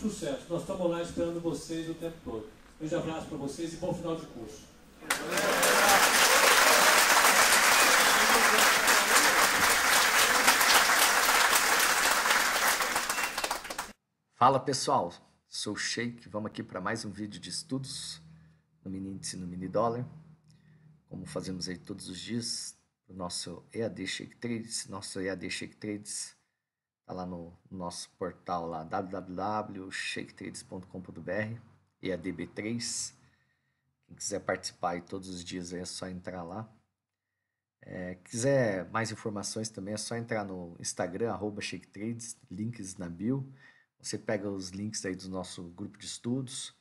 sucesso. Nós estamos lá esperando vocês o tempo todo. Um grande abraço para vocês e bom final de curso. Fala pessoal, sou o Sheik, vamos aqui para mais um vídeo de estudos no mini índice no mini dólar, como fazemos aí todos os dias, o nosso EAD Shake Trades, nosso EAD Shake Trades Tá lá no nosso portal lá, www.shaketrades.com.br e a DB3. Quem quiser participar aí todos os dias aí é só entrar lá. É, quiser mais informações também é só entrar no Instagram, arroba ShakeTrades, links na bio. Você pega os links aí do nosso grupo de estudos,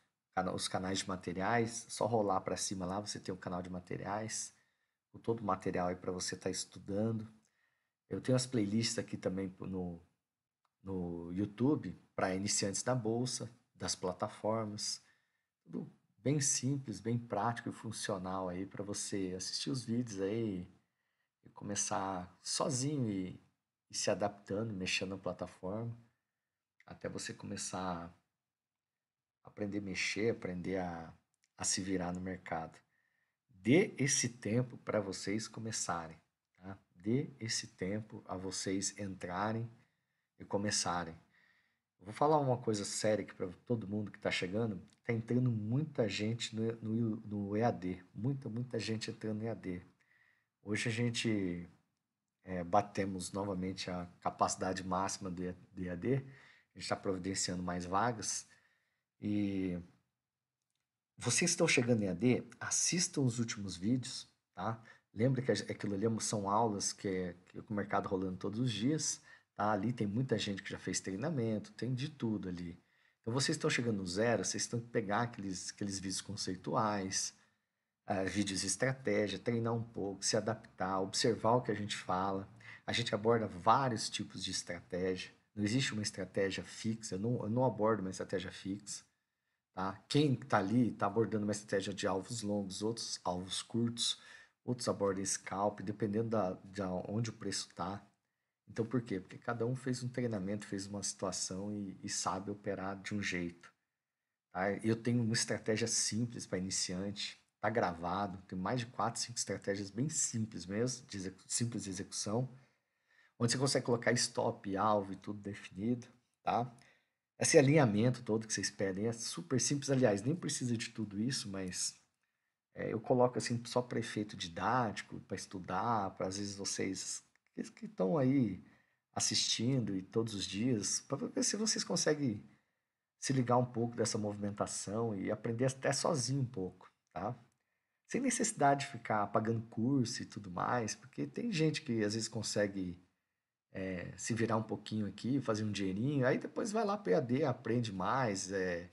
os canais de materiais, só rolar para cima lá, você tem o um canal de materiais, com todo o material aí para você estar tá estudando. Eu tenho as playlists aqui também no, no YouTube para iniciantes da bolsa, das plataformas. Tudo bem simples, bem prático e funcional aí para você assistir os vídeos aí e começar sozinho e, e se adaptando, mexendo na plataforma, até você começar a aprender a mexer, aprender a, a se virar no mercado. Dê esse tempo para vocês começarem, tá? Dê esse tempo a vocês entrarem e começarem. Eu vou falar uma coisa séria aqui para todo mundo que está chegando. Está entrando muita gente no, no, no, EAD. Muita, muita gente entrando no EAD. Hoje a gente é, batemos novamente a capacidade máxima do EAD. A gente está providenciando mais vagas. E vocês estão chegando em EAD, assistam os últimos vídeos, tá? Lembra que aquilo ali são aulas que, é, que é o mercado rolando todos os dias. Tá? Ali tem muita gente que já fez treinamento, tem de tudo ali. Então vocês estão chegando no zero, vocês têm que pegar aqueles, aqueles vídeos conceituais, uh, vídeos de estratégia, treinar um pouco, se adaptar, observar o que a gente fala. A gente aborda vários tipos de estratégia. Não existe uma estratégia fixa, eu não, eu não abordo uma estratégia fixa. Tá? Quem está ali está abordando uma estratégia de alvos longos, outros alvos curtos, outros abordam scalp, dependendo da, de onde o preço está. Então por quê? Porque cada um fez um treinamento, fez uma situação e, e sabe operar de um jeito. Tá? Eu tenho uma estratégia simples para iniciante, tá gravado, tem mais de quatro, cinco estratégias bem simples mesmo, de simples de execução, onde você consegue colocar stop, alvo e tudo definido, tá? Esse alinhamento todo que vocês pedem é super simples, aliás, nem precisa de tudo isso, mas é, eu coloco assim só para efeito didático, para estudar, para às vezes vocês vocês que estão aí assistindo e todos os dias, para ver se vocês conseguem se ligar um pouco dessa movimentação e aprender até sozinho um pouco, tá? Sem necessidade de ficar pagando curso e tudo mais, porque tem gente que às vezes consegue é, se virar um pouquinho aqui, fazer um dinheirinho, aí depois vai lá PAD, aprende mais, é,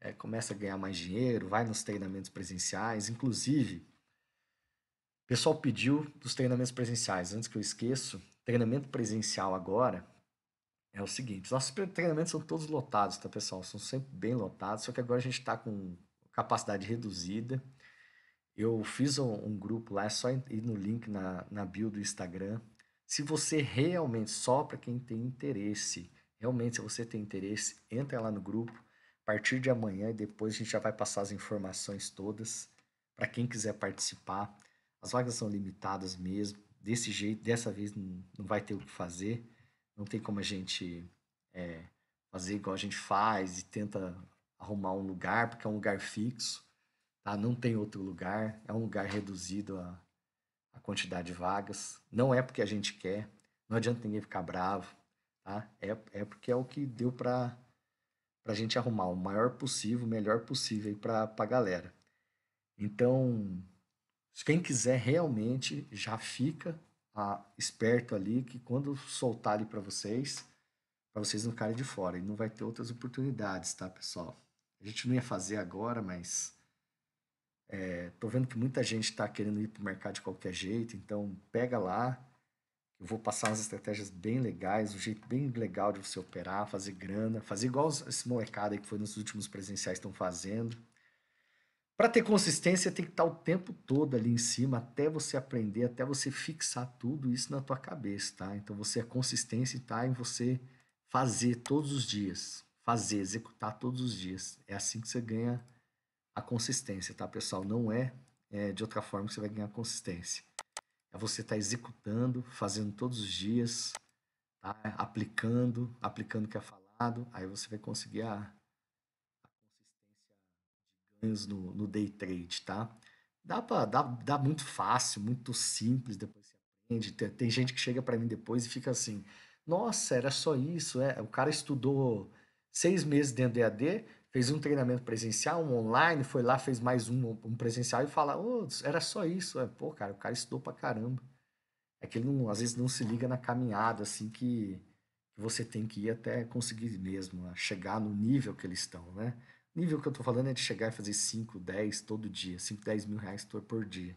é, começa a ganhar mais dinheiro, vai nos treinamentos presenciais, inclusive pessoal pediu dos treinamentos presenciais. Antes que eu esqueço, treinamento presencial agora é o seguinte: nossos treinamentos são todos lotados, tá, pessoal? São sempre bem lotados, só que agora a gente está com capacidade reduzida. Eu fiz um, um, grupo lá, é só ir no link na, na bio do Instagram. Se você realmente, só para quem tem interesse, realmente, se você tem interesse, entra lá no grupo. A partir de amanhã e depois a gente já vai passar as informações todas para quem quiser participar. As vagas são limitadas mesmo. Desse jeito, dessa vez não vai ter o que fazer. Não tem como a gente é, fazer igual a gente faz e tenta arrumar um lugar, porque é um lugar fixo. Tá? Não tem outro lugar. É um lugar reduzido a, a quantidade de vagas. Não é porque a gente quer. Não adianta ninguém ficar bravo. Tá? É, é porque é o que deu para a gente arrumar o maior possível, o melhor possível para a galera. Então, quem quiser realmente já fica ah, esperto ali que quando soltar ali para vocês, para vocês não ficarem de fora e não vai ter outras oportunidades, tá, pessoal? A gente não ia fazer agora, mas é, tô vendo que muita gente está querendo ir para o mercado de qualquer jeito, então pega lá. Eu vou passar umas estratégias bem legais, um jeito bem legal de você operar, fazer grana, fazer igual esse molecada aí que foi nos últimos presenciais estão fazendo. Para ter consistência, tem que estar tá o tempo todo ali em cima, até você aprender, até você fixar tudo isso na tua cabeça, tá? Então você é consistência está em você fazer todos os dias, fazer, executar todos os dias. É assim que você ganha a consistência, tá, pessoal? Não é, é de outra forma que você vai ganhar consistência. É você estar tá executando, fazendo todos os dias, tá? aplicando, aplicando o que é falado, aí você vai conseguir a, ganhos no, no day trade, tá? Dá, pra, dá, dá muito fácil, muito simples, depois você aprende. Tem, tem gente que chega para mim depois e fica assim, nossa, era só isso, é? O cara estudou seis meses dentro do EAD, fez um treinamento presencial, um online, foi lá, fez mais um, um presencial e fala, oh, era só isso. É, Pô, cara, o cara estudou pra caramba. É que ele não, às vezes não se liga na caminhada, assim, que, que você tem que ir até conseguir mesmo, né? chegar no nível que eles estão, né? Nível que eu estou falando é de chegar e fazer 5, 10 todo dia, 5, 10 mil reais por dia.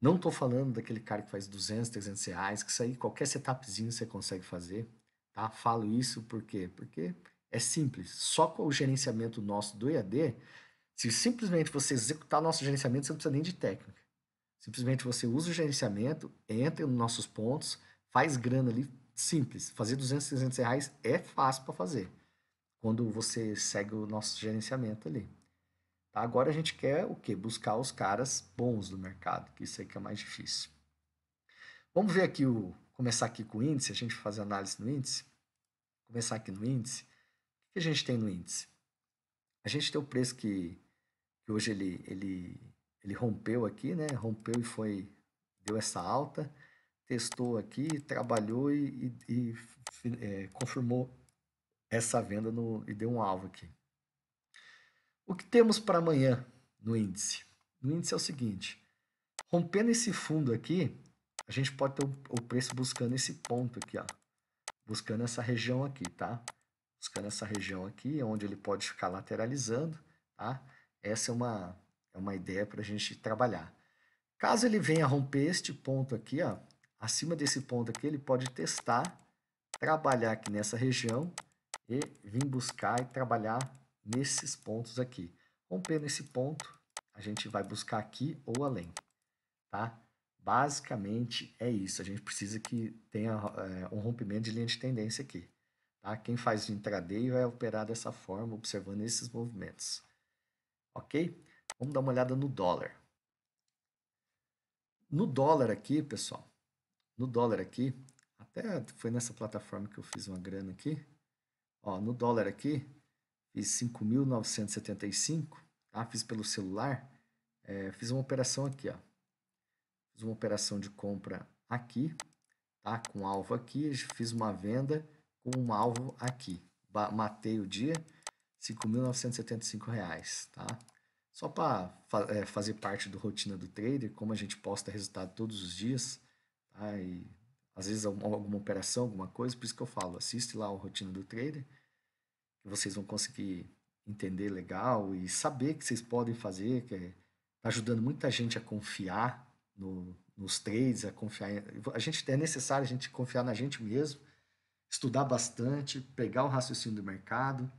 Não estou falando daquele cara que faz 200, 300 reais, que isso aí qualquer setupzinho você consegue fazer, tá? Falo isso por quê? Porque é simples, só com o gerenciamento nosso do EAD, se simplesmente você executar nosso gerenciamento, você não precisa nem de técnica. Simplesmente você usa o gerenciamento, entra nos nossos pontos, faz grana ali, simples. Fazer 200, 300 reais é fácil para fazer quando você segue o nosso gerenciamento ali. Tá? Agora a gente quer o quê? Buscar os caras bons do mercado, que isso aí que é mais difícil. Vamos ver aqui o começar aqui com o índice, a gente fazer análise no índice. Começar aqui no índice. O que a gente tem no índice? A gente tem o preço que, que hoje ele, ele, ele rompeu aqui, né? Rompeu e foi deu essa alta, testou aqui, trabalhou e, e, e é, confirmou essa venda no, e deu um alvo aqui. O que temos para amanhã no índice? No índice é o seguinte, rompendo esse fundo aqui, a gente pode ter o preço buscando esse ponto aqui, ó, buscando essa região aqui, tá? Buscando essa região aqui, onde ele pode ficar lateralizando, tá? Essa é uma, é uma ideia para a gente trabalhar. Caso ele venha romper este ponto aqui, ó, acima desse ponto aqui, ele pode testar, trabalhar aqui nessa região e vim buscar e trabalhar nesses pontos aqui. Romper nesse ponto, a gente vai buscar aqui ou além, tá? Basicamente é isso, a gente precisa que tenha é, um rompimento de linha de tendência aqui. Tá? Quem faz intraday vai operar dessa forma, observando esses movimentos. Ok? Vamos dar uma olhada no dólar. No dólar aqui, pessoal, no dólar aqui, até foi nessa plataforma que eu fiz uma grana aqui, Ó, no dólar aqui, fiz 5.975, tá? Fiz pelo celular, é, fiz uma operação aqui, ó. Fiz uma operação de compra aqui, tá? Com alvo aqui, fiz uma venda com um alvo aqui. matei o dia, R$ 5.975, tá? Só para fa é, fazer parte do rotina do trader, como a gente posta resultado todos os dias, tá? E às vezes alguma operação, alguma coisa, por isso que eu falo, assiste lá o Rotina do Trader, que vocês vão conseguir entender legal e saber que vocês podem fazer, que é, tá ajudando muita gente a confiar no, nos trades, a confiar, em, a gente é necessário a gente confiar na gente mesmo, estudar bastante, pegar o raciocínio do mercado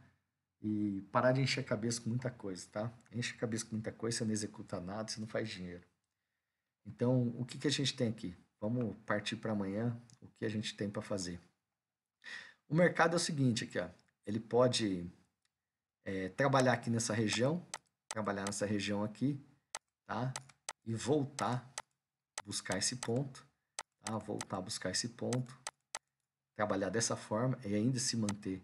e parar de encher a cabeça com muita coisa, tá? Enche a cabeça com muita coisa, você não executa nada, você não faz dinheiro. Então, o que, que a gente tem aqui? Vamos partir para amanhã, o que a gente tem para fazer. O mercado é o seguinte aqui, ó. ele pode é, trabalhar aqui nessa região, trabalhar nessa região aqui, tá? E voltar, buscar esse ponto, tá? Voltar a buscar esse ponto, trabalhar dessa forma e ainda se manter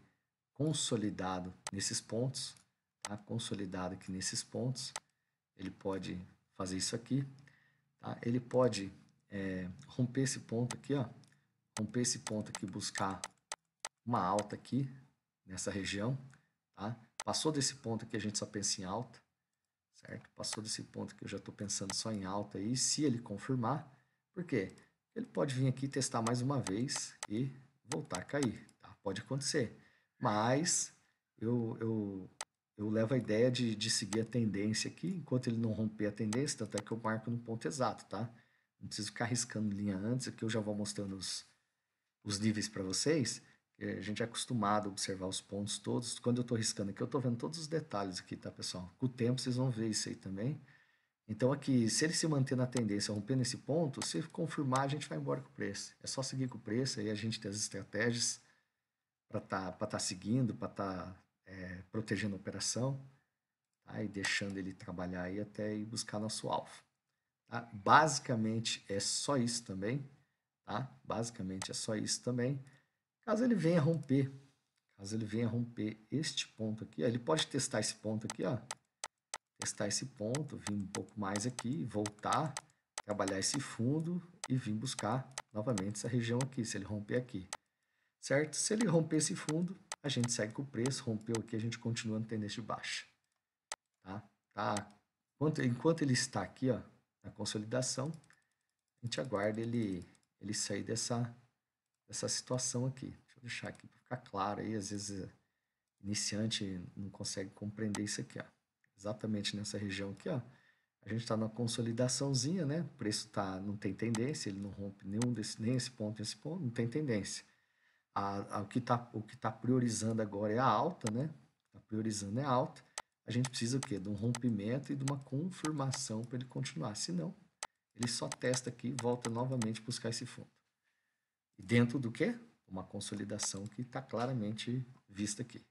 consolidado nesses pontos, tá? Consolidado aqui nesses pontos, ele pode fazer isso aqui, tá? Ele pode é, romper esse ponto aqui, ó, romper esse ponto aqui, buscar uma alta aqui nessa região, tá? Passou desse ponto aqui a gente só pensa em alta, certo? Passou desse ponto que eu já estou pensando só em alta aí, se ele confirmar, por quê? Ele pode vir aqui testar mais uma vez e voltar a cair, tá? Pode acontecer, mas eu, eu, eu levo a ideia de, de seguir a tendência aqui, enquanto ele não romper a tendência, tanto é que eu marco no ponto exato, tá? Não preciso ficar riscando linha antes, aqui eu já vou mostrando os, os níveis para vocês. A gente é acostumado a observar os pontos todos. Quando eu estou riscando aqui, eu estou vendo todos os detalhes aqui, tá, pessoal? Com o tempo vocês vão ver isso aí também. Então aqui, se ele se manter na tendência, rompendo esse ponto, se confirmar, a gente vai embora com o preço. É só seguir com o preço, aí a gente tem as estratégias para estar tá, tá seguindo, para estar tá, é, protegendo a operação, tá? e deixando ele trabalhar aí até ir buscar nosso alvo. Tá? Basicamente é só isso também. Tá? Basicamente é só isso também. Caso ele venha romper, caso ele venha romper este ponto aqui, ó, ele pode testar esse ponto aqui, ó, testar esse ponto, vir um pouco mais aqui, voltar, trabalhar esse fundo e vir buscar novamente essa região aqui, se ele romper aqui. Certo? Se ele romper esse fundo, a gente segue com o preço, rompeu aqui, a gente continua no tendência de baixa. Tá? Tá? Enquanto, enquanto ele está aqui, ó, na consolidação. A gente aguarda ele, ele sair dessa, dessa situação aqui. Deixa eu deixar aqui para ficar claro aí, às vezes iniciante não consegue compreender isso aqui, ó. Exatamente nessa região aqui, ó. A gente está numa consolidaçãozinha, né? O preço tá, não tem tendência, ele não rompe nenhum desse, nem esse ponto, nem esse ponto, não tem tendência. A, a, o que está tá priorizando agora é a alta, né? Está priorizando é a alta a gente precisa o quê? De um rompimento e de uma confirmação para ele continuar. Senão, ele só testa aqui e volta novamente buscar esse fundo. E dentro do quê? Uma consolidação que está claramente vista aqui.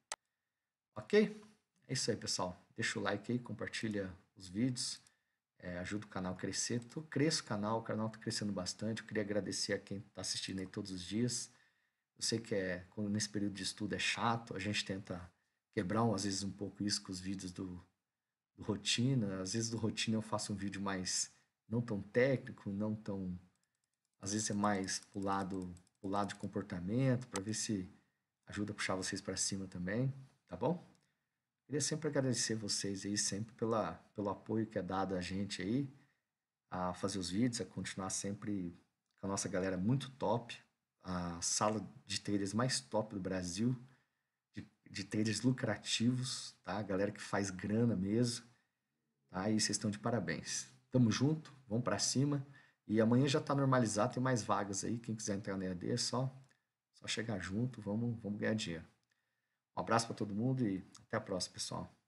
Ok? É isso aí, pessoal. Deixa o like aí, compartilha os vídeos, é, ajuda o canal a crescer. Tô, cresço o canal, o canal está crescendo bastante. Eu queria agradecer a quem está assistindo aí todos os dias. Eu sei que é, nesse período de estudo é chato, a gente tenta quebrar às vezes um pouco isso com os vídeos do, do rotina. Às vezes do rotina eu faço um vídeo mais não tão técnico, não tão às vezes é mais o lado, pro lado de comportamento, para ver se ajuda a puxar vocês para cima também, tá bom? Queria sempre agradecer vocês aí sempre pela pelo apoio que é dado a gente aí a fazer os vídeos, a continuar sempre com a nossa galera muito top, a sala de traders mais top do Brasil de traders lucrativos, tá? Galera que faz grana mesmo. Tá? E vocês estão de parabéns. Tamo junto, vamos para cima. E amanhã já tá normalizado, tem mais vagas aí. Quem quiser entrar na EAD é só, só chegar junto, vamos, vamos ganhar dinheiro. Um abraço para todo mundo e até a próxima, pessoal.